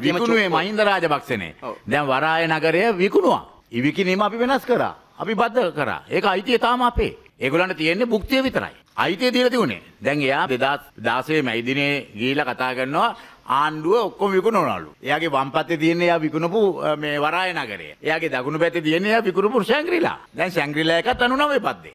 විකුණුවේ මහින්ද රාජපක්ෂනේ. දැන් වරාය නගරය විකුණුවා. ඉවිකිනීම අපි වෙනස් කරා. අපි බද්ධ කරා. ඒක අයිතිය තාම අපේ. ඒගොල්ලන්ට තියෙන්නේ භුක්තිය විතරයි. අයිතිය දීලා තිබුණේ. දැන් එයා 2016 මැයි දිනේ ගිහිලා කතා කරනවා ආණ්ඩුව ඔක්කොම විකුණනවලු. එයාගේ වම් පැත්තේ තියෙන එයා විකුණපු මේ වරාය නගරය. එයාගේ දකුණු පැත්තේ තියෙන එයා විකුණපු ශැංග්‍රීලා. දැන් ශැංග්‍රීලා එකත් 99 පද්දේ.